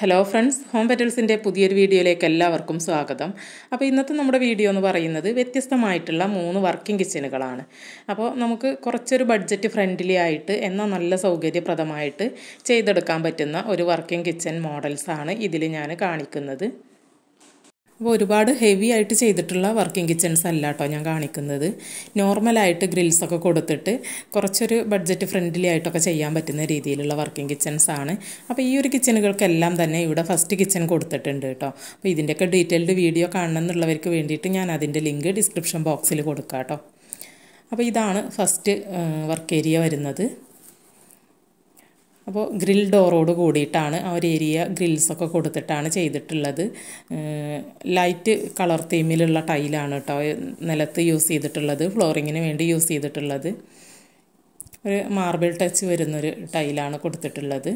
hello friends home പെറ്റൽസിൻ്റെ പുതിയൊരു വീഡിയോയിലേക്ക് എല്ലാവർക്കും സ്വാഗതം അപ്പോൾ ഇന്നത്തെ നമ്മുടെ വീഡിയോ എന്ന് പറയുന്നത് വ്യത്യസ്തമായിട്ടുള്ള മൂന്ന് വർക്കിംഗ് കിച്ചനുകളാണ് അപ്പോൾ നമുക്ക് കുറച്ചൊരു ബഡ്ജറ്റ് ഫ്രണ്ട്ലി ആയിട്ട് എന്നാൽ നല്ല സൗകര്യപ്രദമായിട്ട് ചെയ്തെടുക്കാൻ പറ്റുന്ന ഒരു വർക്കിംഗ് കിച്ചൻ മോഡൽസാണ് ഇതിൽ ഞാൻ കാണിക്കുന്നത് അപ്പോൾ ഒരുപാട് ഹെവി ആയിട്ട് ചെയ്തിട്ടുള്ള വർക്കിംഗ് കിച്ചൺസ് അല്ല കേട്ടോ ഞാൻ കാണിക്കുന്നത് നോർമലായിട്ട് ഗ്രിൽസൊക്കെ കൊടുത്തിട്ട് കുറച്ചൊരു ബഡ്ജറ്റ് ഫ്രണ്ട്ലി ആയിട്ടൊക്കെ ചെയ്യാൻ പറ്റുന്ന രീതിയിലുള്ള വർക്കിംഗ് കിച്ചൺസ് ആണ് അപ്പോൾ ഈ ഒരു കിച്ചണുകൾക്കെല്ലാം തന്നെ ഇവിടെ ഫസ്റ്റ് കിച്ചൺ കൊടുത്തിട്ടുണ്ട് കേട്ടോ അപ്പോൾ ഇതിൻ്റെയൊക്കെ ഡീറ്റെയിൽഡ് വീഡിയോ കാണണമെന്നുള്ളവർക്ക് വേണ്ടിയിട്ട് ഞാൻ അതിൻ്റെ ലിങ്ക് ഡിസ്ക്രിപ്ഷൻ ബോക്സിൽ കൊടുക്കാം കേട്ടോ അപ്പോൾ ഇതാണ് ഫസ്റ്റ് വർക്ക് ഏരിയ വരുന്നത് അപ്പോൾ ഗ്രിൽ ഡോറോട് കൂടിയിട്ടാണ് ആ ഒരു ഏരിയ ഗ്രിൽസൊക്കെ കൊടുത്തിട്ടാണ് ചെയ്തിട്ടുള്ളത് ലൈറ്റ് കളർ തീമിലുള്ള ടൈലാണ് കേട്ടോ നിലത്ത് യൂസ് ചെയ്തിട്ടുള്ളത് ഫ്ലോറിങ്ങിന് വേണ്ടി യൂസ് ചെയ്തിട്ടുള്ളത് ഒരു മാർബിൾ ടച്ച് വരുന്നൊരു ടൈലാണ് കൊടുത്തിട്ടുള്ളത്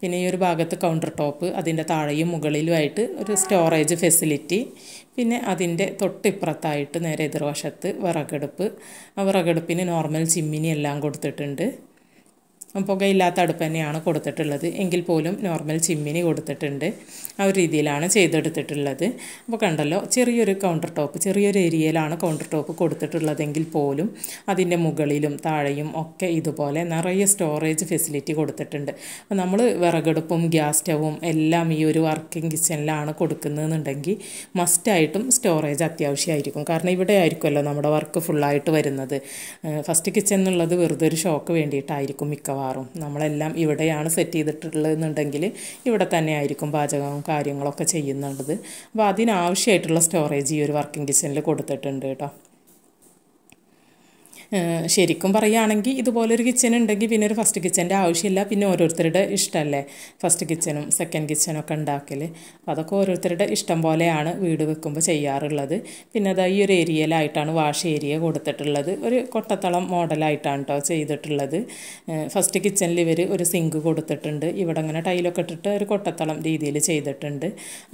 പിന്നെ ഈ ഒരു ഭാഗത്ത് കൗണ്ടർ ടോപ്പ് അതിൻ്റെ താഴെയും മുകളിലുമായിട്ട് ഒരു സ്റ്റോറേജ് ഫെസിലിറ്റി പിന്നെ അതിൻ്റെ തൊട്ടിപ്പുറത്തായിട്ട് നേരെ എതിർവശത്ത് വിറകെടുപ്പ് ആ വിറകെടുപ്പിന് നോർമൽ ചിമ്മിനി എല്ലാം കൊടുത്തിട്ടുണ്ട് പുകയില്ലാത്ത അടുപ്പ് തന്നെയാണ് കൊടുത്തിട്ടുള്ളത് എങ്കിൽ പോലും നോർമൽ ചിമ്മിനി കൊടുത്തിട്ടുണ്ട് ആ ഒരു രീതിയിലാണ് ചെയ്തെടുത്തിട്ടുള്ളത് അപ്പോൾ കണ്ടല്ലോ ചെറിയൊരു കൗണ്ടർ ടോപ്പ് ചെറിയൊരു ഏരിയയിലാണ് കൗണ്ടർ ടോപ്പ് കൊടുത്തിട്ടുള്ളതെങ്കിൽ പോലും അതിൻ്റെ മുകളിലും താഴെയും ഒക്കെ ഇതുപോലെ നിറയെ സ്റ്റോറേജ് ഫെസിലിറ്റി കൊടുത്തിട്ടുണ്ട് അപ്പോൾ നമ്മൾ വിറകടുപ്പും ഗ്യാസ് സ്റ്റവും എല്ലാം ഈ ഒരു വർക്കിംഗ് കിച്ചണിലാണ് കൊടുക്കുന്നതെന്നുണ്ടെങ്കിൽ മസ്റ്റായിട്ടും സ്റ്റോറേജ് അത്യാവശ്യമായിരിക്കും കാരണം ഇവിടെ ആയിരിക്കുമല്ലോ നമ്മുടെ വർക്ക് ഫുള്ളായിട്ട് വരുന്നത് ഫസ്റ്റ് കിച്ചൺ എന്നുള്ളത് വെറുതെ ഒരു ഷോക്ക് വേണ്ടിയിട്ടായിരിക്കും മിക്കവാറും മാറും നമ്മളെല്ലാം ഇവിടെയാണ് സെറ്റ് ചെയ്തിട്ടുള്ളതെന്നുണ്ടെങ്കിൽ ഇവിടെ തന്നെ ആയിരിക്കും പാചകവും കാര്യങ്ങളൊക്കെ ചെയ്യുന്നുണ്ടത് അപ്പോൾ അതിനാവശ്യമായിട്ടുള്ള സ്റ്റോറേജ് ഈ ഒരു വർക്കിംഗ് കിച്ചണിൽ കൊടുത്തിട്ടുണ്ട് കേട്ടോ ശരിക്കും പറയുകയാണെങ്കിൽ ഇതുപോലൊരു കിച്ചൺ ഉണ്ടെങ്കിൽ പിന്നെ ഒരു ഫസ്റ്റ് കിച്ചൻ്റെ ആവശ്യമില്ല പിന്നെ ഓരോരുത്തരുടെ ഇഷ്ടമല്ലേ ഫസ്റ്റ് കിച്ചനും സെക്കൻഡ് കിച്ചനും ഒക്കെ ഉണ്ടാക്കൽ അതൊക്കെ ഓരോരുത്തരുടെ ഇഷ്ടം പോലെയാണ് വീട് വെക്കുമ്പോൾ ചെയ്യാറുള്ളത് പിന്നെ അത് ഈ ഒരു ഏരിയയിലായിട്ടാണ് വാഷ് ഏരിയ കൊടുത്തിട്ടുള്ളത് ഒരു കൊട്ടത്തളം മോഡലായിട്ടാണ് കേട്ടോ ചെയ്തിട്ടുള്ളത് ഫസ്റ്റ് കിച്ചനിൽ ഇവർ ഒരു സിങ്ക് കൊടുത്തിട്ടുണ്ട് ഇവിടെ അങ്ങനെ ടൈലൊക്കെ ഇട്ടിട്ട് ഒരു കൊട്ടത്തളം രീതിയിൽ ചെയ്തിട്ടുണ്ട്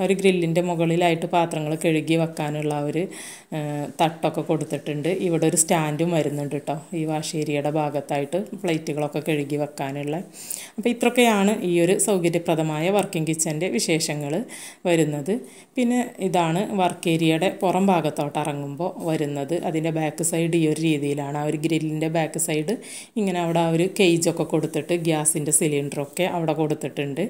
ഒരു ഗ്രില്ലിൻ്റെ മുകളിലായിട്ട് പാത്രങ്ങൾ കഴുകി വെക്കാനുള്ള ഒരു തട്ടൊക്കെ കൊടുത്തിട്ടുണ്ട് ഇവിടെ ഒരു സ്റ്റാൻഡും വരുന്നുണ്ട് വരുന്നുണ്ട് കേട്ടോ ഈ വാശേരിയുടെ ഭാഗത്തായിട്ട് പ്ലേറ്റുകളൊക്കെ കഴുകി വെക്കാനുള്ള അപ്പോൾ ഇത്രയൊക്കെയാണ് ഈ ഒരു സൗകര്യപ്രദമായ വർക്കിംഗ് കിച്ചൻ്റെ വിശേഷങ്ങൾ വരുന്നത് പിന്നെ ഇതാണ് വർക്ക് ഏരിയയുടെ പുറം ഭാഗത്തോട്ട് ഇറങ്ങുമ്പോൾ വരുന്നത് അതിൻ്റെ ബാക്ക് സൈഡ് ഈ ഒരു രീതിയിലാണ് ആ ഒരു ഗ്രില്ലിൻ്റെ ബാക്ക് സൈഡ് ഇങ്ങനെ അവിടെ ആ ഒരു ഒക്കെ കൊടുത്തിട്ട് ഗ്യാസിൻ്റെ സിലിണ്ടറൊക്കെ അവിടെ കൊടുത്തിട്ടുണ്ട്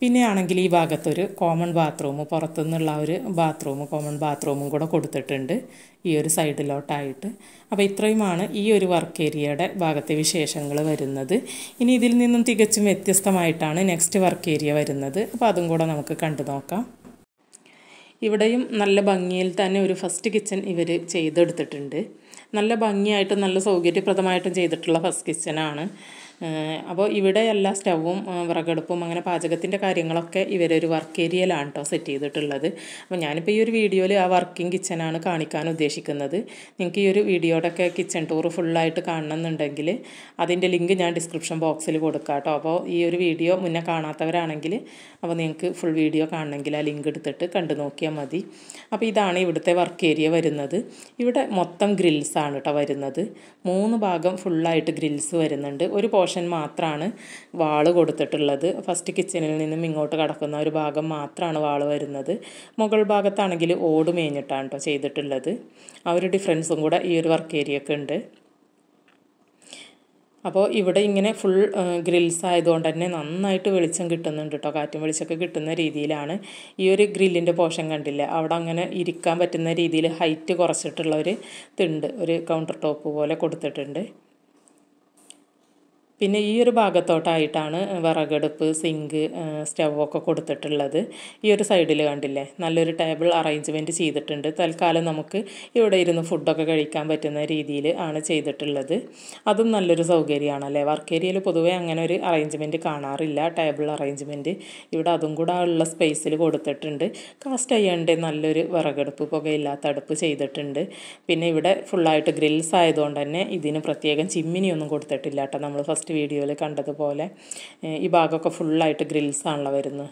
പിന്നെ ആണെങ്കിൽ ഈ ഭാഗത്തൊരു കോമൺ ബാത്റൂം പുറത്തുനിന്നുള്ള ഒരു ബാത്റൂം കോമൺ ബാത്റൂമും കൂടെ കൊടുത്തിട്ടുണ്ട് ഈ ഒരു സൈഡിലോട്ടായിട്ട് അപ്പോൾ ഇത്രയുമാണ് ഇതാണ് ഈ ഒരു വർക്ക് ഏരിയയുടെ ഭാഗത്തെ വിശേഷങ്ങൾ വരുന്നത് ഇനി ഇതിൽ നിന്നും തികച്ചും വ്യത്യസ്തമായിട്ടാണ് നെക്സ്റ്റ് വർക്ക് ഏരിയ വരുന്നത് അപ്പോൾ അതും കൂടെ നമുക്ക് കണ്ടു നോക്കാം ഇവിടെയും നല്ല ഭംഗിയിൽ തന്നെ ഒരു ഫസ്റ്റ് കിച്ചൺ ഇവർ ചെയ്തെടുത്തിട്ടുണ്ട് നല്ല ഭംഗിയായിട്ടും നല്ല സൗകര്യപ്രദമായിട്ടും ചെയ്തിട്ടുള്ള ഫസ്റ്റ് കിച്ചനാണ് അപ്പോൾ ഇവിടെ എല്ലാ സ്റ്റവും വിറകടുപ്പും അങ്ങനെ പാചകത്തിൻ്റെ കാര്യങ്ങളൊക്കെ ഇവരൊരു വർക്ക് ഏരിയയിലാണ് കേട്ടോ സെറ്റ് ചെയ്തിട്ടുള്ളത് അപ്പോൾ ഞാനിപ്പോൾ ഈ ഒരു വീഡിയോയിൽ ആ വർക്കിംഗ് കിച്ചനാണ് കാണിക്കാൻ ഉദ്ദേശിക്കുന്നത് നിങ്ങൾക്ക് ഈ ഒരു വീഡിയോടൊക്കെ കിച്ചൺ ടൂർ ഫുള്ളായിട്ട് കാണണമെന്നുണ്ടെങ്കിൽ അതിൻ്റെ ലിങ്ക് ഞാൻ ഡിസ്ക്രിപ്ഷൻ ബോക്സിൽ കൊടുക്കാം കേട്ടോ അപ്പോൾ ഈ ഒരു വീഡിയോ മുന്നേ കാണാത്തവരാണെങ്കിൽ അപ്പോൾ നിങ്ങൾക്ക് ഫുൾ വീഡിയോ കാണണമെങ്കിൽ ആ ലിങ്ക് എടുത്തിട്ട് കണ്ടു നോക്കിയാൽ മതി അപ്പോൾ ഇതാണ് ഇവിടുത്തെ വർക്ക് ഏരിയ വരുന്നത് ഇവിടെ മൊത്തം ഗ്രിൽസാണ് കേട്ടോ വരുന്നത് മൂന്ന് ഭാഗം ഫുള്ളായിട്ട് ഗ്രിൽസ് വരുന്നുണ്ട് ഒരു പോർഷൻ മാത്രമാണ് വാള് കൊടുത്തിട്ടുള്ളത് ഫസ്റ്റ് കിച്ചണിൽ നിന്നും ഇങ്ങോട്ട് കടക്കുന്ന ഒരു ഭാഗം മാത്രമാണ് വാള് വരുന്നത് മുകൾ ഭാഗത്താണെങ്കിൽ ഓട് മേഞ്ഞിട്ടാണ് കേട്ടോ ചെയ്തിട്ടുള്ളത് ആ ഒരു ഡിഫറൻസും കൂടെ ഈ ഒരു വർക്ക് ഏരിയ ഒക്കെ ഉണ്ട് അപ്പോൾ ഇവിടെ ഇങ്ങനെ ഫുൾ ഗ്രിൽസ് ആയതുകൊണ്ട് തന്നെ നന്നായിട്ട് വെളിച്ചം കിട്ടുന്നുണ്ട് കേട്ടോ കാറ്റും വെളിച്ചമൊക്കെ കിട്ടുന്ന രീതിയിലാണ് ഈ ഒരു ഗ്രില്ലിൻ്റെ പോഷൻ കണ്ടില്ല അവിടെ അങ്ങനെ ഇരിക്കാൻ പറ്റുന്ന രീതിയിൽ ഹൈറ്റ് കുറച്ചിട്ടുള്ള ഒരു തിണ്ട് ഒരു കൗണ്ടർ ടോപ്പ് പോലെ കൊടുത്തിട്ടുണ്ട് പിന്നെ ഈ ഒരു ഭാഗത്തോട്ടായിട്ടാണ് വിറകടുപ്പ് സിങ്ക് സ്റ്റൗവൊക്കെ കൊടുത്തിട്ടുള്ളത് ഈ ഒരു സൈഡിൽ കണ്ടില്ലേ നല്ലൊരു ടേബിൾ അറേഞ്ച്മെൻറ്റ് ചെയ്തിട്ടുണ്ട് തൽക്കാലം നമുക്ക് ഇവിടെ ഇരുന്ന് ഫുഡൊക്കെ കഴിക്കാൻ പറ്റുന്ന രീതിയിൽ ആണ് ചെയ്തിട്ടുള്ളത് അതും നല്ലൊരു സൗകര്യമാണല്ലേ വർക്ക് ഏരിയയിൽ പൊതുവെ അങ്ങനെ ഒരു അറേഞ്ച്മെൻറ്റ് കാണാറില്ല ടേബിൾ അറേഞ്ച്മെൻറ്റ് ഇവിടെ അതും കൂടെ ഉള്ള സ്പേസിൽ കൊടുത്തിട്ടുണ്ട് കാസ്റ്റ് അയ്യൻ്റെ നല്ലൊരു വിറകടുപ്പ് പുകയില്ലാത്ത അടുപ്പ് ചെയ്തിട്ടുണ്ട് പിന്നെ ഇവിടെ ഫുള്ളായിട്ട് ഗ്രിൽസ് ആയതുകൊണ്ട് തന്നെ ഇതിന് പ്രത്യേകം ചിമ്മിനിയൊന്നും കൊടുത്തിട്ടില്ല കേട്ടോ നമ്മൾ ഫസ്റ്റ് വീഡിയോയിൽ കണ്ടതുപോലെ ഈ ഭാഗമൊക്കെ ഫുള്ളായിട്ട് ഗ്രിൽസാണല്ലോ വരുന്നത്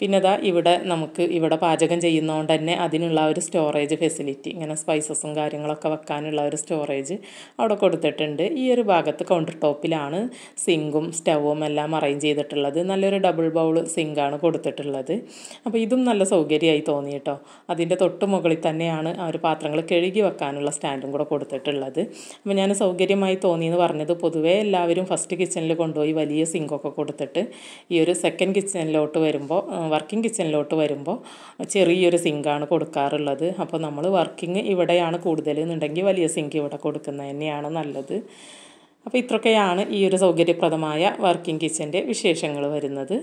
പിന്നെ അതാ ഇവിടെ നമുക്ക് ഇവിടെ പാചകം ചെയ്യുന്നതുകൊണ്ട് തന്നെ അതിനുള്ള ഒരു സ്റ്റോറേജ് ഫെസിലിറ്റി ഇങ്ങനെ സ്പൈസസും കാര്യങ്ങളൊക്കെ വെക്കാനുള്ള ഒരു സ്റ്റോറേജ് അവിടെ കൊടുത്തിട്ടുണ്ട് ഈ ഒരു ഭാഗത്ത് കൗണ്ടർ ടോപ്പിലാണ് സിങ്കും സ്റ്റവും എല്ലാം അറേഞ്ച് ചെയ്തിട്ടുള്ളത് നല്ലൊരു ഡബിൾ ബൗൾ സിങ്കാണ് കൊടുത്തിട്ടുള്ളത് അപ്പോൾ ഇതും നല്ല സൗകര്യമായി തോന്നി കേട്ടോ അതിൻ്റെ തൊട്ട് മുകളിൽ തന്നെയാണ് ആ ഒരു പാത്രങ്ങൾ കഴുകി വെക്കാനുള്ള സ്റ്റാൻഡും കൂടെ കൊടുത്തിട്ടുള്ളത് അപ്പോൾ ഞാൻ സൗകര്യമായി തോന്നിയെന്ന് പറഞ്ഞത് പൊതുവേ എല്ലാവരും ഫസ്റ്റ് കിച്ചണിൽ കൊണ്ടുപോയി വലിയ സിങ്കൊക്കെ കൊടുത്തിട്ട് ഈ ഒരു സെക്കൻഡ് കിച്ചണിലോട്ട് വരുമ്പോൾ വർക്കിംഗ് കിച്ചണിലോട്ട് വരുമ്പോൾ ചെറിയൊരു സിങ്കാണ് കൊടുക്കാറുള്ളത് അപ്പോൾ നമ്മൾ വർക്കിംഗ് ഇവിടെയാണ് കൂടുതൽ എന്നുണ്ടെങ്കിൽ വലിയ സിങ്ക് ഇവിടെ കൊടുക്കുന്നത് തന്നെയാണ് നല്ലത് അപ്പോൾ ഇത്രയൊക്കെയാണ് ഈ ഒരു സൗകര്യപ്രദമായ വർക്കിംഗ് കിച്ചൻ്റെ വിശേഷങ്ങൾ വരുന്നത്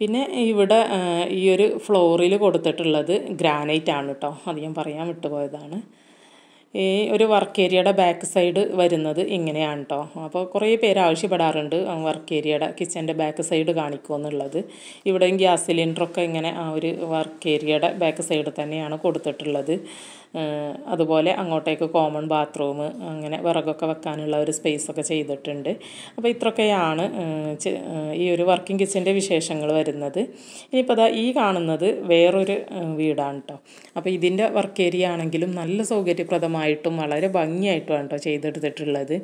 പിന്നെ ഇവിടെ ഈ ഒരു ഫ്ലോറിൽ കൊടുത്തിട്ടുള്ളത് ഗ്രാനൈറ്റ് ആണ് കേട്ടോ അധികം പറയാൻ വിട്ടുപോയതാണ് ഈ ഒരു വർക്ക് ഏരിയയുടെ ബാക്ക് സൈഡ് വരുന്നത് ഇങ്ങനെയാണ് കേട്ടോ അപ്പോൾ കുറേ പേര് ആവശ്യപ്പെടാറുണ്ട് വർക്ക് ഏരിയയുടെ കിച്ചൻ്റെ ബാക്ക് സൈഡ് കാണിക്കുമെന്നുള്ളത് ഇവിടെയും ഗ്യാസ് സിലിണ്ടറൊക്കെ ഇങ്ങനെ ആ ഒരു വർക്ക് ഏരിയയുടെ ബാക്ക് സൈഡ് തന്നെയാണ് കൊടുത്തിട്ടുള്ളത് അതുപോലെ അങ്ങോട്ടേക്ക് കോമൺ ബാത്റൂം അങ്ങനെ വിറകൊക്കെ വെക്കാനുള്ള ഒരു സ്പേസൊക്കെ ചെയ്തിട്ടുണ്ട് അപ്പോൾ ഇത്രയൊക്കെയാണ് ഈ ഒരു വർക്കിംഗ് കിച്ചൻ്റെ വിശേഷങ്ങൾ വരുന്നത് ഇനിയിപ്പോൾ അതാ ഈ കാണുന്നത് വേറൊരു വീടാണ് കേട്ടോ അപ്പോൾ ഇതിൻ്റെ വർക്ക് ഏരിയ ആണെങ്കിലും നല്ല സൗകര്യപ്രദമായിട്ടും വളരെ ഭംഗിയായിട്ടുമാണ് കേട്ടോ ചെയ്തെടുത്തിട്ടുള്ളത്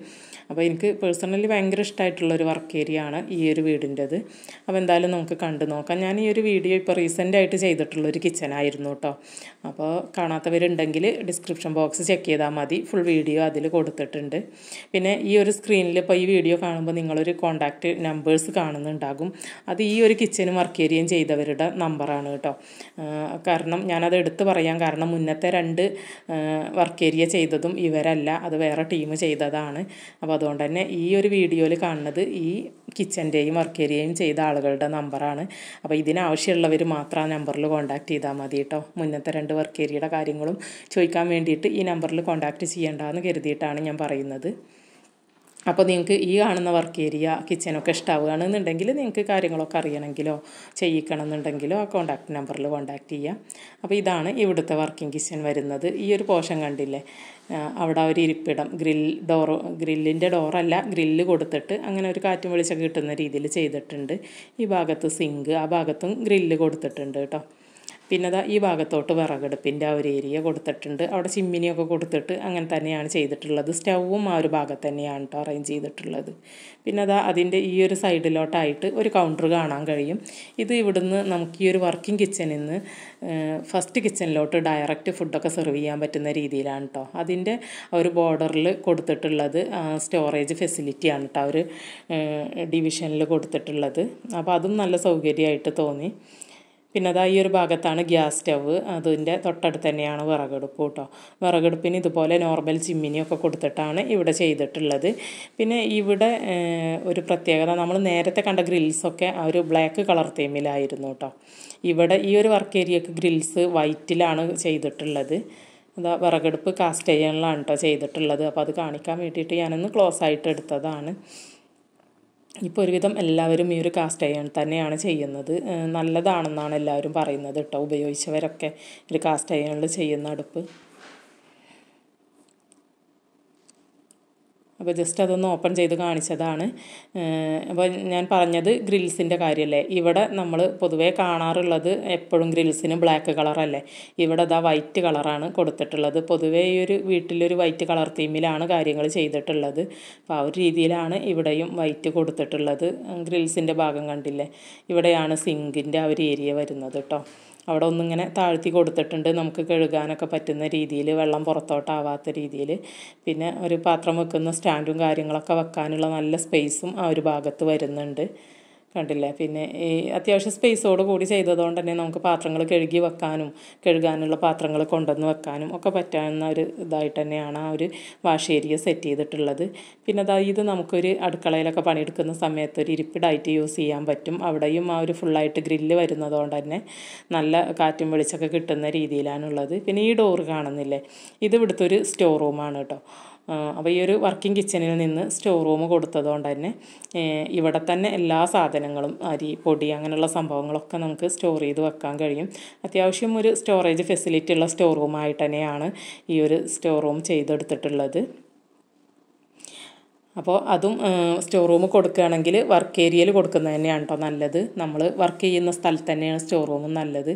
അപ്പോൾ എനിക്ക് പേഴ്സണലി ഭയങ്കര ഇഷ്ടമായിട്ടുള്ളൊരു വർക്ക് ഏരിയ ആണ് ഈ ഒരു വീടിൻ്റെത് അപ്പോൾ എന്തായാലും നമുക്ക് കണ്ടു നോക്കാം ഞാൻ ഈ ഒരു വീഡിയോ ഇപ്പോൾ റീസെൻ്റായിട്ട് ചെയ്തിട്ടുള്ളൊരു ആയിരുന്നു കേട്ടോ അപ്പോൾ കാണാത്തവരുണ്ടെങ്കിൽ വേണമെങ്കിൽ ഡിസ്ക്രിപ്ഷൻ ബോക്സ് ചെക്ക് ചെയ്താൽ മതി ഫുൾ വീഡിയോ അതിൽ കൊടുത്തിട്ടുണ്ട് പിന്നെ ഈ ഒരു സ്ക്രീനിൽ ഇപ്പോൾ ഈ വീഡിയോ കാണുമ്പോൾ നിങ്ങളൊരു കോൺടാക്റ്റ് നമ്പേഴ്സ് കാണുന്നുണ്ടാകും അത് ഈ ഒരു കിച്ചനും വർക്ക് ഏരിയയും ചെയ്തവരുടെ നമ്പറാണ് കേട്ടോ കാരണം ഞാനത് എടുത്തു പറയാൻ കാരണം മുന്നത്തെ രണ്ട് വർക്ക് ഏരിയ ചെയ്തതും ഇവരല്ല അത് വേറെ ടീം ചെയ്തതാണ് അപ്പോൾ അതുകൊണ്ട് തന്നെ ഈ ഒരു വീഡിയോയിൽ കാണുന്നത് ഈ കിച്ചൻ്റെയും വർക്ക് ഏരിയയും ചെയ്ത ആളുകളുടെ നമ്പറാണ് അപ്പോൾ ഇതിനാവശ്യമുള്ളവർ മാത്രം ആ നമ്പറിൽ കോൺടാക്റ്റ് ചെയ്താൽ മതി കേട്ടോ മുന്നത്തെ രണ്ട് വർക്ക് ഏരിയയുടെ കാര്യങ്ങളും ചോദിക്കാൻ വേണ്ടിയിട്ട് ഈ നമ്പറിൽ കോൺടാക്റ്റ് ചെയ്യേണ്ടതെന്ന് കരുതിയിട്ടാണ് ഞാൻ പറയുന്നത് അപ്പോൾ നിങ്ങൾക്ക് ഈ കാണുന്ന വർക്ക് ഏരിയ കിച്ചനൊക്കെ ഇഷ്ടാവുകയാണെന്നുണ്ടെങ്കിൽ നിങ്ങൾക്ക് കാര്യങ്ങളൊക്കെ അറിയണമെങ്കിലോ ചെയ്യിക്കണം എന്നുണ്ടെങ്കിലോ ആ കോൺടാക്റ്റ് നമ്പറിൽ കോൺടാക്റ്റ് ചെയ്യാം അപ്പോൾ ഇതാണ് ഇവിടുത്തെ വർക്കിംഗ് കിച്ചൻ വരുന്നത് ഈ ഒരു പോഷൻ കണ്ടില്ലേ അവിടെ ഒരു ഇരിപ്പിടം ഗ്രിൽ ഡോർ ഗ്രില്ലിൻ്റെ ഡോറല്ല ഗ്രില്ല് കൊടുത്തിട്ട് അങ്ങനെ ഒരു കാറ്റും വെളിച്ചം കിട്ടുന്ന രീതിയിൽ ചെയ്തിട്ടുണ്ട് ഈ ഭാഗത്ത് സിങ്ക് ആ ഭാഗത്തും ഗ്രില്ല് കൊടുത്തിട്ടുണ്ട് കേട്ടോ പിന്നെ അതാ ഈ ഭാഗത്തോട്ട് വിറകടുപ്പിൻ്റെ ആ ഒരു ഏരിയ കൊടുത്തിട്ടുണ്ട് അവിടെ ചിമ്മിനിയൊക്കെ കൊടുത്തിട്ട് അങ്ങനെ തന്നെയാണ് ചെയ്തിട്ടുള്ളത് സ്റ്റൗവും ആ ഒരു ഭാഗത്ത് തന്നെയാണ് കേട്ടോ അറേഞ്ച് ചെയ്തിട്ടുള്ളത് പിന്നെ അതാ അതിൻ്റെ ഈ ഒരു സൈഡിലോട്ടായിട്ട് ഒരു കൗണ്ടർ കാണാൻ കഴിയും ഇത് ഇവിടുന്ന് നമുക്ക് ഈ ഒരു വർക്കിംഗ് കിച്ചണിൽ നിന്ന് ഫസ്റ്റ് കിച്ചണിലോട്ട് ഡയറക്റ്റ് ഫുഡൊക്കെ സെർവ് ചെയ്യാൻ പറ്റുന്ന രീതിയിലാണ് കേട്ടോ അതിൻ്റെ ഒരു ബോർഡറിൽ കൊടുത്തിട്ടുള്ളത് സ്റ്റോറേജ് ഫെസിലിറ്റിയാണ് കേട്ടോ ഒരു ഡിവിഷനിൽ കൊടുത്തിട്ടുള്ളത് അപ്പോൾ അതും നല്ല സൗകര്യമായിട്ട് തോന്നി പിന്നെ അതാ ഈ ഒരു ഭാഗത്താണ് ഗ്യാസ് സ്റ്റവ് അതിൻ്റെ തൊട്ടടുത്ത് തന്നെയാണ് വിറകെടുപ്പ് കേട്ടോ വിറകെടുപ്പിന് ഇതുപോലെ നോർമൽ ചിമ്മിനിയൊക്കെ കൊടുത്തിട്ടാണ് ഇവിടെ ചെയ്തിട്ടുള്ളത് പിന്നെ ഇവിടെ ഒരു പ്രത്യേകത നമ്മൾ നേരത്തെ കണ്ട ഗ്രിൽസൊക്കെ ആ ഒരു ബ്ലാക്ക് കളർ തേമിലായിരുന്നു കേട്ടോ ഇവിടെ ഈ ഒരു വർക്ക് ഏരിയക്ക് ഗ്രിൽസ് വൈറ്റിലാണ് ചെയ്തിട്ടുള്ളത് അതാ വിറകെടുപ്പ് കാസ്റ്റ് ചെയ്യാനുള്ളതാണ് കേട്ടോ ചെയ്തിട്ടുള്ളത് അപ്പോൾ അത് കാണിക്കാൻ വേണ്ടിയിട്ട് ഞാനൊന്ന് ക്ലോസ് ആയിട്ട് എടുത്തതാണ് ഇപ്പോൾ ഒരുവിധം എല്ലാവരും ഈ ഒരു കാസ്റ്റ് അയൺ തന്നെയാണ് ചെയ്യുന്നത് നല്ലതാണെന്നാണ് എല്ലാവരും പറയുന്നത് കേട്ടോ ഉപയോഗിച്ചവരൊക്കെ ഒരു കാസ്റ്റ് അയണിൽ ചെയ്യുന്ന അടുപ്പ് അപ്പോൾ ജസ്റ്റ് അതൊന്ന് ഓപ്പൺ ചെയ്ത് കാണിച്ചതാണ് അപ്പോൾ ഞാൻ പറഞ്ഞത് ഗ്രിൽസിൻ്റെ കാര്യമല്ലേ ഇവിടെ നമ്മൾ പൊതുവേ കാണാറുള്ളത് എപ്പോഴും ഗ്രിൽസിന് ബ്ലാക്ക് കളറല്ലേ ഇവിടെ അതാ വൈറ്റ് കളറാണ് കൊടുത്തിട്ടുള്ളത് പൊതുവേ ഈ ഒരു വീട്ടിലൊരു വൈറ്റ് കളർ തീമിലാണ് കാര്യങ്ങൾ ചെയ്തിട്ടുള്ളത് അപ്പോൾ ആ ഒരു രീതിയിലാണ് ഇവിടെയും വൈറ്റ് കൊടുത്തിട്ടുള്ളത് ഗ്രിൽസിൻ്റെ ഭാഗം കണ്ടില്ലേ ഇവിടെയാണ് സിങ്കിൻ്റെ ആ ഒരു ഏരിയ വരുന്നത് കേട്ടോ അവിടെ ഒന്നിങ്ങനെ താഴ്ത്തി കൊടുത്തിട്ടുണ്ട് നമുക്ക് കഴുകാനൊക്കെ പറ്റുന്ന രീതിയിൽ വെള്ളം പുറത്തോട്ടാവാത്ത രീതിയിൽ പിന്നെ ഒരു പാത്രം വെക്കുന്ന സ്റ്റാൻഡും കാര്യങ്ങളൊക്കെ വെക്കാനുള്ള നല്ല സ്പേസും ആ ഒരു ഭാഗത്ത് വരുന്നുണ്ട് കണ്ടില്ലേ പിന്നെ ഈ അത്യാവശ്യം സ്പേസോട് കൂടി ചെയ്തതുകൊണ്ട് തന്നെ നമുക്ക് പാത്രങ്ങൾ കഴുകി വെക്കാനും കഴുകാനുള്ള പാത്രങ്ങൾ കൊണ്ടുവന്ന് വെക്കാനും ഒക്കെ പറ്റാവുന്ന ഒരു ഇതായിട്ട് തന്നെയാണ് ആ ഒരു വാഷ് ഏരിയ സെറ്റ് ചെയ്തിട്ടുള്ളത് പിന്നെ അതായത് ഇത് നമുക്കൊരു അടുക്കളയിലൊക്കെ പണിയെടുക്കുന്ന സമയത്ത് ഒരു ഇരിപ്പിടായിട്ട് യൂസ് ചെയ്യാൻ പറ്റും അവിടെയും ആ ഒരു ഫുള്ളായിട്ട് ഗ്രില്ല് വരുന്നതുകൊണ്ട് തന്നെ നല്ല കാറ്റും വെളിച്ചൊക്കെ കിട്ടുന്ന രീതിയിലാണുള്ളത് പിന്നെ ഈ ഡോറ് കാണുന്നില്ലേ ഇത് ഇവിടുത്തെ ഒരു സ്റ്റോർ റൂമാണ് കേട്ടോ അപ്പോൾ ഈ ഒരു വർക്കിംഗ് കിച്ചണിൽ നിന്ന് സ്റ്റോർ റൂം കൊടുത്തതുകൊണ്ട് തന്നെ ഇവിടെ തന്നെ എല്ലാ സാധനങ്ങളും അരി പൊടി അങ്ങനെയുള്ള സംഭവങ്ങളൊക്കെ നമുക്ക് സ്റ്റോർ ചെയ്ത് വെക്കാൻ കഴിയും അത്യാവശ്യം ഒരു സ്റ്റോറേജ് ഫെസിലിറ്റി ഉള്ള സ്റ്റോർ റൂമായിട്ട് തന്നെയാണ് ഈ ഒരു സ്റ്റോർ റൂം ചെയ്തെടുത്തിട്ടുള്ളത് അപ്പോൾ അതും സ്റ്റോർ റൂം കൊടുക്കുകയാണെങ്കിൽ വർക്ക് ഏരിയയിൽ കൊടുക്കുന്നത് തന്നെയാണ് കേട്ടോ നല്ലത് നമ്മൾ വർക്ക് ചെയ്യുന്ന സ്ഥലത്ത് തന്നെയാണ് സ്റ്റോർ റൂമും നല്ലത്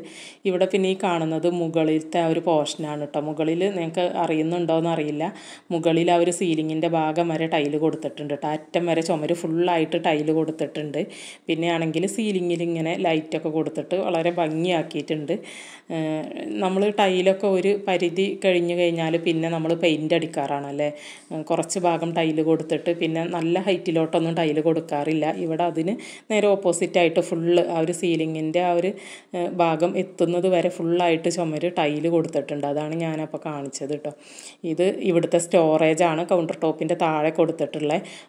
ഇവിടെ പിന്നെ ഈ കാണുന്നത് മുകളിലത്തെ ആ ഒരു പോർഷനാണ് കേട്ടോ മുകളിൽ നിങ്ങൾക്ക് അറിയുന്നുണ്ടോയെന്ന് അറിയില്ല മുകളിൽ ആ ഒരു സീലിങ്ങിൻ്റെ ഭാഗം വരെ ടൈല് കൊടുത്തിട്ടുണ്ട് കേട്ടോ അറ്റം വരെ ചുമര് ഫുള്ളായിട്ട് ടൈല് കൊടുത്തിട്ടുണ്ട് പിന്നെ ആണെങ്കിൽ സീലിങ്ങിൽ ഇങ്ങനെ ലൈറ്റൊക്കെ കൊടുത്തിട്ട് വളരെ ഭംഗിയാക്കിയിട്ടുണ്ട് നമ്മൾ ടൈലൊക്കെ ഒരു പരിധി കഴിഞ്ഞു കഴിഞ്ഞാൽ പിന്നെ നമ്മൾ പെയിൻ്റ് അടിക്കാറാണല്ലേ കുറച്ച് ഭാഗം ടൈല് കൊടുത്തിട്ട് വെച്ചിട്ട് പിന്നെ നല്ല ഹൈറ്റിലോട്ടൊന്നും ടൈൽ കൊടുക്കാറില്ല ഇവിടെ അതിന് നേരെ ഓപ്പോസിറ്റായിട്ട് ഫുള്ള് ആ ഒരു സീലിങ്ങിൻ്റെ ആ ഒരു ഭാഗം എത്തുന്നത് വരെ ഫുള്ളായിട്ട് ചുമര് ടൈൽ കൊടുത്തിട്ടുണ്ട് അതാണ് ഞാനപ്പോൾ കാണിച്ചത് കേട്ടോ ഇത് ഇവിടുത്തെ സ്റ്റോറേജാണ് കൗണ്ടർ ടോപ്പിൻ്റെ താഴെ കൊടുത്തിട്ടുള്ളത്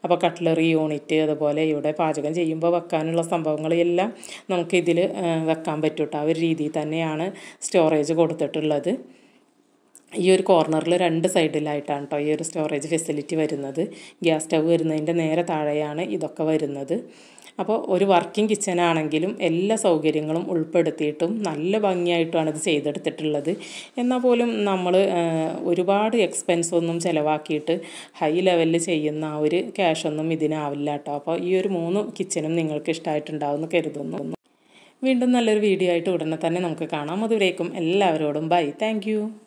അപ്പോൾ കട്ട്ലറി യൂണിറ്റ് അതുപോലെ ഇവിടെ പാചകം ചെയ്യുമ്പോൾ വെക്കാനുള്ള സംഭവങ്ങളെല്ലാം നമുക്കിതിൽ വെക്കാൻ പറ്റും കേട്ടോ ആ ഒരു രീതിയിൽ തന്നെയാണ് സ്റ്റോറേജ് കൊടുത്തിട്ടുള്ളത് ഈ ഒരു കോർണറിൽ രണ്ട് സൈഡിലായിട്ടാണ് കേട്ടോ ഈ ഒരു സ്റ്റോറേജ് ഫെസിലിറ്റി വരുന്നത് ഗ്യാസ് സ്റ്റവ് വരുന്നതിൻ്റെ നേരെ താഴെയാണ് ഇതൊക്കെ വരുന്നത് അപ്പോൾ ഒരു വർക്കിംഗ് കിച്ചൺ ആണെങ്കിലും എല്ലാ സൗകര്യങ്ങളും ഉൾപ്പെടുത്തിയിട്ടും നല്ല ഭംഗിയായിട്ടാണ് ഇത് ചെയ്തെടുത്തിട്ടുള്ളത് എന്നാൽ പോലും നമ്മൾ ഒരുപാട് എക്സ്പെൻസ് ഒന്നും ചിലവാക്കിയിട്ട് ഹൈ ലെവലിൽ ചെയ്യുന്ന ആ ഒരു ക്യാഷൊന്നും ഇതിനാവില്ല കേട്ടോ അപ്പോൾ ഈ ഒരു മൂന്ന് കിച്ചനും നിങ്ങൾക്ക് ഇഷ്ടമായിട്ടുണ്ടാവുമെന്ന് കരുതുന്നു വീണ്ടും നല്ലൊരു വീഡിയോ ആയിട്ട് ഉടനെ തന്നെ നമുക്ക് കാണാം അതുവരേക്കും എല്ലാവരോടും ബൈ താങ്ക്